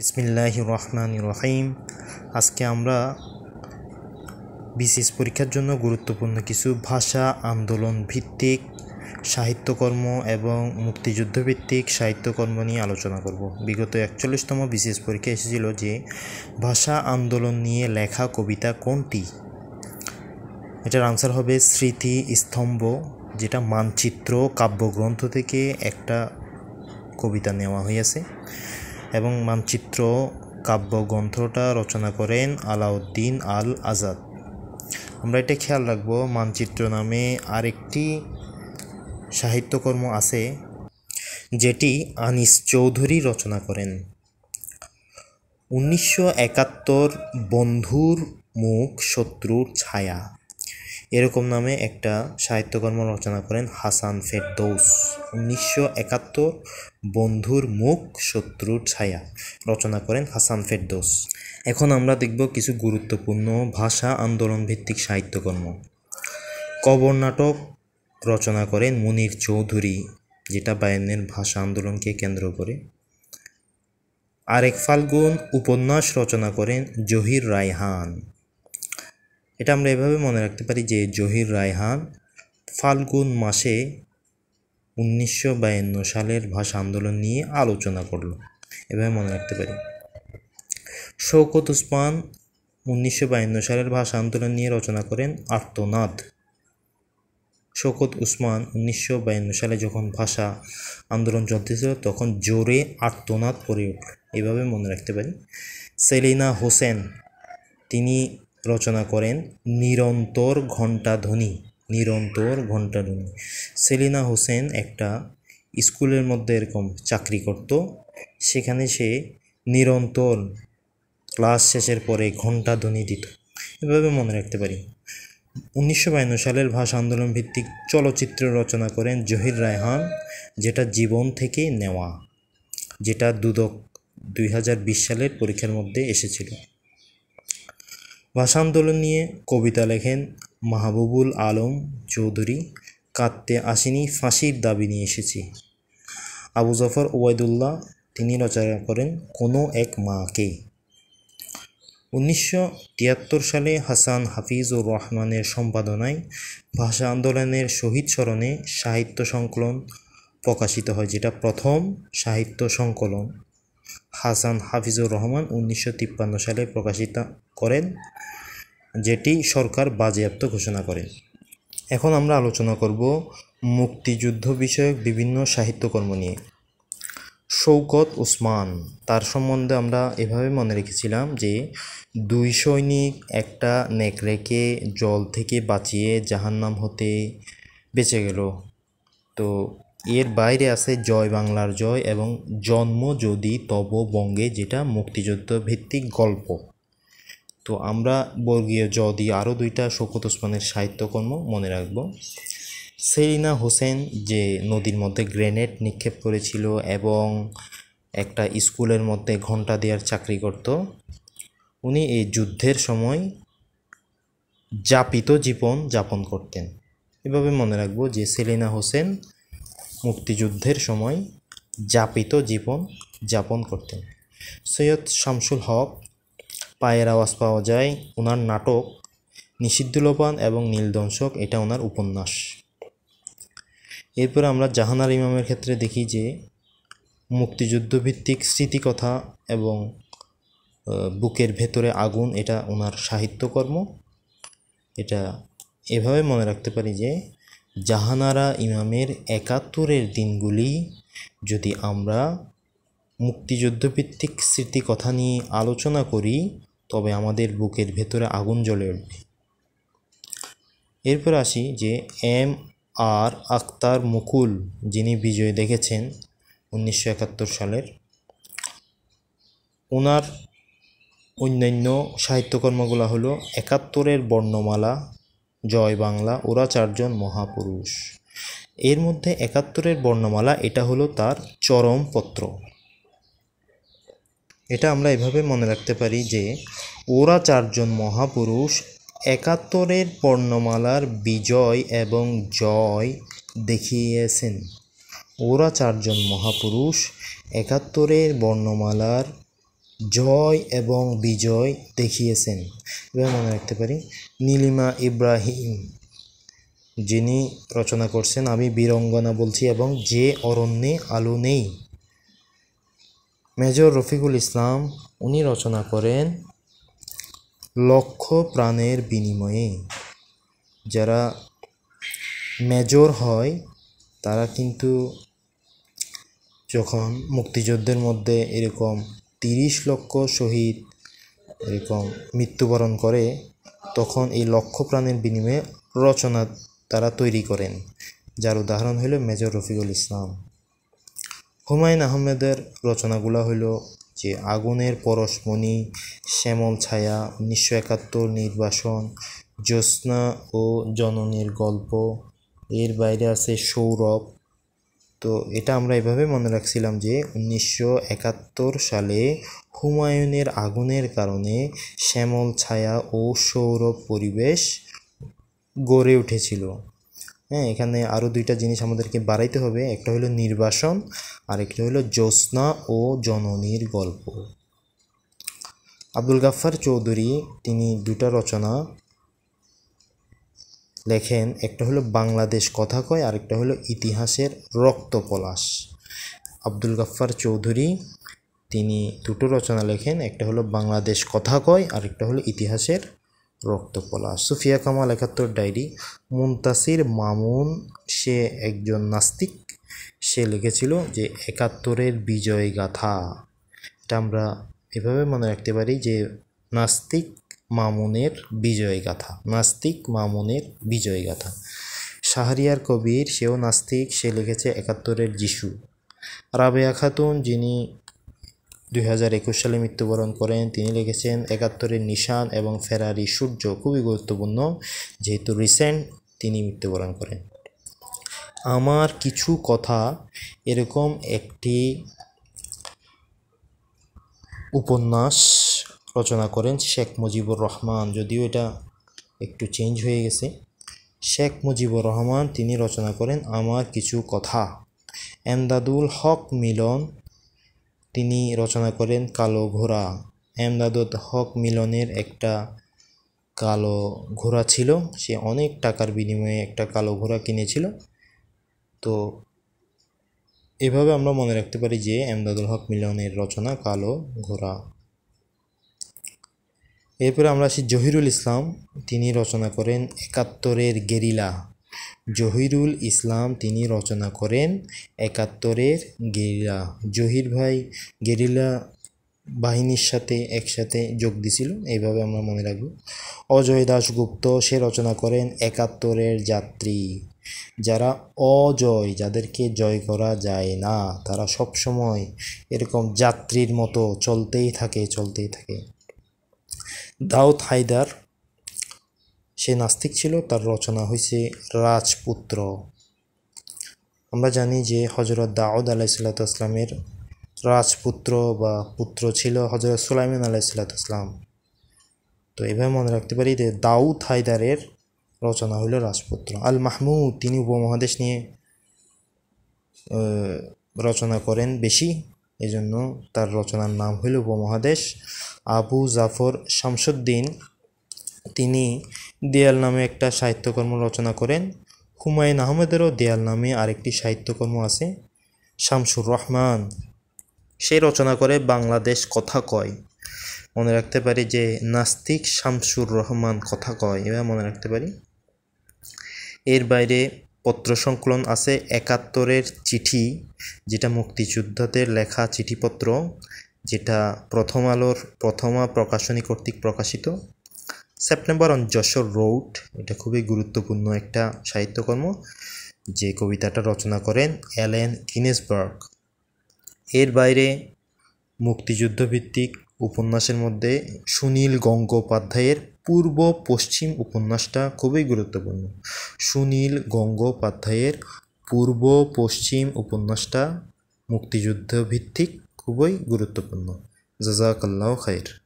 বিসমিল্লাহ রহমান রহিম আজকে আমরা বিশেষ পরীক্ষার জন্য গুরুত্বপূর্ণ কিছু ভাষা আন্দোলন ভিত্তিক সাহিত্যকর্ম এবং মুক্তিযুদ্ধ ভিত্তিক সাহিত্যকর্ম নিয়ে আলোচনা করব বিগত একচল্লিশতম বিশেষ পরীক্ষা এসেছিল যে ভাষা আন্দোলন নিয়ে লেখা কবিতা কোনটি এটার আনসার হবে স্মৃতি স্তম্ভ যেটা মানচিত্র কাব্যগ্রন্থ থেকে একটা কবিতা নেওয়া হয়েছে এবং মানচিত্র কাব্যগ্রন্থটা রচনা করেন আলাউদ্দিন আল আজাদ আমরা এটা খেয়াল রাখব মানচিত্র নামে আরেকটি সাহিত্যকর্ম আছে যেটি আনিস চৌধুরী রচনা করেন উনিশশো একাত্তর বন্ধুর মুখ শত্রুর ছায়া এরকম নামে একটা সাহিত্যকর্ম রচনা করেন হাসান ফেরদৌস উনিশশো একাত্তর বন্ধুর মুখ শত্রুর ছায়া রচনা করেন হাসান ফেরদৌস এখন আমরা দেখব কিছু গুরুত্বপূর্ণ ভাষা আন্দোলন ভিত্তিক সাহিত্যকর্ম কবর নাটক রচনা করেন মুনির চৌধুরী যেটা বায়নের ভাষা আন্দোলনকে কেন্দ্র করে আরেক ফাল্গুন উপন্যাস রচনা করেন জহির রায়হান এটা আমরা এভাবে মনে রাখতে পারি যে জহির রায়হান ফাল্গুন মাসে উনিশশো বায়ান্ন সালের ভাষা আন্দোলন নিয়ে আলোচনা করল এভাবে মনে রাখতে পারি শওকত উসমান উনিশশো বায়ান্ন সালের ভাষা আন্দোলন নিয়ে রচনা করেন আর্তনাদ শৌকত উসমান উনিশশো বায়ান্ন সালে যখন ভাষা আন্দোলন চলতেছিল তখন জোরে আর্তনাদ পড়ে উঠল এভাবে মনে রাখতে পারি সেলিনা হোসেন তিনি রচনা করেন নিরন্তর ঘণ্টাধ্বনি নিরন্তর ঘণ্টাধ্বনি সেলিনা হোসেন একটা স্কুলের মধ্যে এরকম চাকরি করত সেখানে সে নিরন্তর ক্লাস শেষের পরে ঘণ্টাধ্বনি দিত এভাবে মনে রাখতে পারি উনিশশো বায়ান্ন সালের ভাষা আন্দোলন ভিত্তিক চলচ্চিত্র রচনা করেন জহির রায়হান যেটা জীবন থেকে নেওয়া যেটা দুদক দুই সালের পরীক্ষার মধ্যে এসেছিল ভাষা আন্দোলন নিয়ে কবিতা লেখেন মাহবুবুল আলম চৌধুরী কাঁদতে আসিনি ফাঁসির দাবি নিয়ে এসেছি আবু জাফর ওবায়দুল্লাহ তিনি রচনা করেন কোনো এক মাকে উনিশশো তিয়াত্তর সালে হাসান হাফিজ ও রহমানের সম্পাদনায় ভাষা আন্দোলনের শহীদ স্মরণে সাহিত্য সংকলন প্রকাশিত হয় যেটা প্রথম সাহিত্য সংকলন হাসান হাফিজুর রহমান উনিশশো সালে প্রকাশিত করেন যেটি সরকার বাজেয়াপ্ত ঘোষণা করে এখন আমরা আলোচনা করব মুক্তিযুদ্ধ বিষয়ক বিভিন্ন সাহিত্যকর্ম নিয়ে শৌকত ওসমান তার সম্বন্ধে আমরা এভাবে মনে রেখেছিলাম যে দুই সৈনিক একটা নেকড়েকে জল থেকে বাঁচিয়ে জাহান্নাম হতে বেঁচে গেল তো এর বাইরে আছে জয় বাংলার জয় এবং জন্ম যদি তব বঙ্গে যেটা মুক্তিযুদ্ধ ভিত্তিক গল্প তো আমরা বর্গীয় জ দিয়ে আরও দুইটা শোকত ওসমানের সাহিত্যকর্ম মনে রাখব সেরিনা হোসেন যে নদীর মধ্যে গ্রেনেড নিক্ষেপ করেছিল এবং একটা স্কুলের মধ্যে ঘন্টা দেওয়ার চাকরি করত উনি এই যুদ্ধের সময় যাপিত জীবন যাপন করতেন এভাবে মনে রাখবো যে সেলিনা হোসেন মুক্তিযুদ্ধের সময় যাপিত জীবন যাপন করতেন সৈয়দ শামসুল হক পায়ের আওয়াজ পাওয়া যায় ওনার নাটক নিষিদ্ধলোপান এবং নীলদংশক এটা ওনার উপন্যাস এরপর আমরা জাহানার ইমামের ক্ষেত্রে দেখি যে মুক্তিযুদ্ধভিত্তিক স্মৃতিকথা এবং বুকের ভেতরে আগুন এটা ওনার সাহিত্যকর্ম এটা এভাবে মনে রাখতে পারি যে জাহানারা ইমামের একাত্তরের দিনগুলি যদি আমরা মুক্তিযুদ্ধভিত্তিক স্মৃতিকথা নিয়ে আলোচনা করি তবে আমাদের বুকের ভেতরে আগুন জ্বলে উঠবে এরপর আসি যে এম আর আক্তার মুকুল যিনি বিজয় দেখেছেন উনিশশো একাত্তর সালের ওনার অন্যান্য সাহিত্যকর্মগুলো হলো একাত্তরের বর্ণমালা জয় বাংলা ওরা চারজন মহাপুরুষ এর মধ্যে একাত্তরের বর্ণমালা এটা হলো তার চরমপত্র এটা আমরা এভাবে মনে রাখতে পারি যে ওরা চারজন মহাপুরুষ একাত্তরের পর্ণমালার বিজয় এবং জয় দেখিয়েছেন ওরা চারজন মহাপুরুষ একাত্তরের বর্ণমালার জয় এবং বিজয় দেখিয়েছেন এবার মনে রাখতে পারি নীলিমা ইব্রাহিম যিনি রচনা করছেন আমি বীরঙ্গনা বলছি এবং যে অরণ্যে আলো নেই মেজর রফিকুল ইসলাম উনি রচনা করেন লক্ষ প্রাণের বিনিময়ে যারা মেজর হয় তারা কিন্তু যখন মুক্তিযুদ্ধের মধ্যে এরকম তিরিশ লক্ষ শহীদ এরকম মৃত্যুবরণ করে তখন এই লক্ষ প্রাণের বিনিময়ে রচনা তারা তৈরি করেন যার উদাহরণ হলো মেজর রফিকুল ইসলাম হুমায়ুন আহমেদের রচনাগুলো হলো যে আগুনের পরশমণি শ্যামল ছায়া উনিশশো একাত্তর নির্বাসন জ্যোৎস্না ও জননীর গল্প এর বাইরে আছে সৌরভ তো এটা আমরা এভাবে মনে রাখছিলাম যে উনিশশো একাত্তর সালে হুমায়ুনের আগুনের কারণে শ্যামল ছায়া ও সৌরভ পরিবেশ গড়ে উঠেছিল হ্যাঁ এখানে আরও দুইটা জিনিস আমাদেরকে বাড়াইতে হবে একটা হলো নির্বাসন আর একটা হলো জ্যোৎস্না ও জননীর গল্প আব্দুল গাফার চৌধুরী তিনি দুটা রচনা লেখেন একটা হলো বাংলাদেশ কথা কয় আরেকটা হলো ইতিহাসের রক্তপলাশ আব্দুল গাফার চৌধুরী তিনি দুটো রচনা লেখেন একটা হলো বাংলাদেশ কথা কয় আরেকটা হলো ইতিহাসের রক্তপলা সুফিয়া কামাল একাত্তর ডায়েরি মুনতাসির মামুন সে একজন নাস্তিক সে লিখেছিল যে একাত্তরের বিজয় গাথা এটা আমরা এভাবে মনে রাখতে পারি যে নাস্তিক মামুনের বিজয় গাথা নাস্তিক মামুনের বিজয় গাথা শাহরিয়ার কবির সেও নাস্তিক সে লিখেছে একাত্তরের যিশু রাবেয়া খাতুন যিনি দুই সালে মৃত্যুবরণ করেন তিনি লিখেছেন একাত্তরের নিশান এবং ফেরারি সূর্য খুবই গুরুত্বপূর্ণ যেহেতু রিসেন্ট তিনি মৃত্যুবরণ করেন আমার কিছু কথা এরকম একটি উপন্যাস রচনা করেন শেখ মুজিবুর রহমান যদিও এটা একটু চেঞ্জ হয়ে গেছে শেখ মুজিবুর রহমান তিনি রচনা করেন আমার কিছু কথা এমদাদুল হক মিলন তিনি রচনা করেন কালো ঘোড়া এমদাদত হক মিলনের একটা কালো ঘোড়া ছিল সে অনেক টাকার বিনিময়ে একটা কালো ঘোড়া কিনেছিল তো এভাবে আমরা মনে রাখতে পারি যে এমদাদুল হক মিলনের রচনা কালো ঘোড়া এরপরে আমরা আসি জহিরুল ইসলাম তিনি রচনা করেন একাত্তরের গেরিলা জহিরুল ইসলাম তিনি রচনা করেন একাত্তরের গেরিলা জহির ভাই গেরিলা বাহিনীর সাথে একসাথে যোগ দিছিল এইভাবে আমরা মনে রাখব অজয় দাশগুপ্ত সে রচনা করেন একাত্তরের যাত্রী যারা অজয় যাদেরকে জয় করা যায় না তারা সব সময় এরকম যাত্রীর মতো চলতেই থাকে চলতেই থাকে দাউদ হায়দার সে নাস্তিক ছিল তার রচনা হয়েছে রাজপুত্র আমরা জানি যে হজরত দাউদ আলাইসাল্লাতামের রাজপুত্র বা পুত্র ছিল হজরত সুলাইমান আলাইসাল্লাতাম তো এভাবে মনে রাখতে পারি যে দাউদ হায়দারের রচনা হলো রাজপুত্র আল মাহমুদ তিনি উপমহাদেশ নিয়ে রচনা করেন বেশি এজন্য তার রচনার নাম হইল উপমহাদেশ আবু জাফর শামসুদ্দিন তিনি দেয়াল নামে একটা সাহিত্যকর্ম রচনা করেন হুমায়ুন আহমেদেরও দেয়াল নামে আরেকটি সাহিত্যকর্ম আছে শামসুর রহমান সে রচনা করে বাংলাদেশ কথা কয় মনে রাখতে পারি যে নাস্তিক শামসুর রহমান কথা কয় এবার মনে রাখতে পারি এর বাইরে পত্র সংকলন আছে একাত্তরের চিঠি যেটা মুক্তিযোদ্ধাদের লেখা চিঠিপত্র যেটা প্রথম আলোর প্রথমা প্রকাশনী কর্তৃক প্রকাশিত সেপ্টেম্বর অন যশোর রোড এটা খুবই গুরুত্বপূর্ণ একটা সাহিত্যকর্ম যে কবিতাটা রচনা করেন অ্যালেন কিনেসবার্গ এর বাইরে মুক্তিযুদ্ধভিত্তিক উপন্যাসের মধ্যে সুনীল গঙ্গোপাধ্যায়ের পূর্ব পশ্চিম উপন্যাসটা খুবই গুরুত্বপূর্ণ সুনীল গঙ্গোপাধ্যায়ের পূর্ব পশ্চিম উপন্যাসটা মুক্তিযুদ্ধভিত্তিক খুবই গুরুত্বপূর্ণ জাজাকাল্লাহ খায়ের